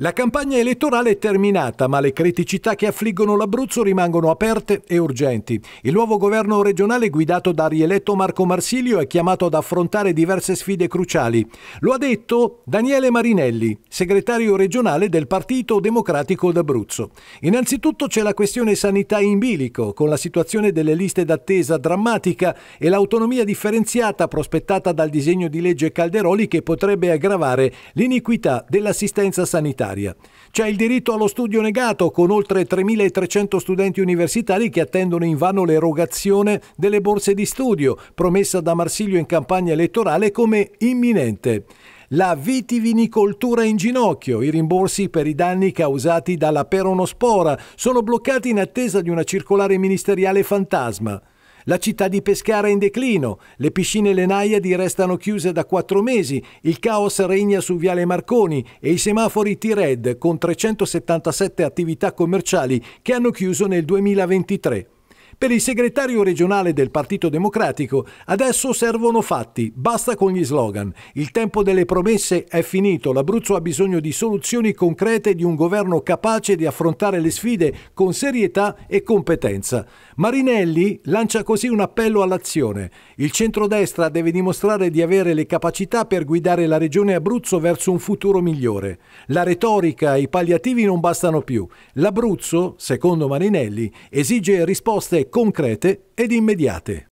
La campagna elettorale è terminata, ma le criticità che affliggono l'Abruzzo rimangono aperte e urgenti. Il nuovo governo regionale guidato da rieletto Marco Marsilio è chiamato ad affrontare diverse sfide cruciali. Lo ha detto Daniele Marinelli, segretario regionale del Partito Democratico d'Abruzzo. Innanzitutto c'è la questione sanità in bilico, con la situazione delle liste d'attesa drammatica e l'autonomia differenziata prospettata dal disegno di legge Calderoli che potrebbe aggravare l'iniquità dell'assistenza sanitaria universitaria. C'è il diritto allo studio negato con oltre 3.300 studenti universitari che attendono invano l'erogazione delle borse di studio, promessa da Marsilio in campagna elettorale come imminente la vitivinicoltura in ginocchio, i rimborsi per i danni causati dalla peronospora sono bloccati in attesa di una circolare ministeriale fantasma. La città di Pescara è in declino, le piscine Lenaiadi restano chiuse da quattro mesi, il caos regna su Viale Marconi e i semafori T-Red con 377 attività commerciali che hanno chiuso nel 2023. Per il segretario regionale del Partito Democratico adesso servono fatti, basta con gli slogan. Il tempo delle promesse è finito, l'Abruzzo ha bisogno di soluzioni concrete di un governo capace di affrontare le sfide con serietà e competenza. Marinelli lancia così un appello all'azione. Il centrodestra deve dimostrare di avere le capacità per guidare la regione Abruzzo verso un futuro migliore. La retorica e i palliativi non bastano più. L'Abruzzo, secondo Marinelli, esige risposte concrete ed immediate.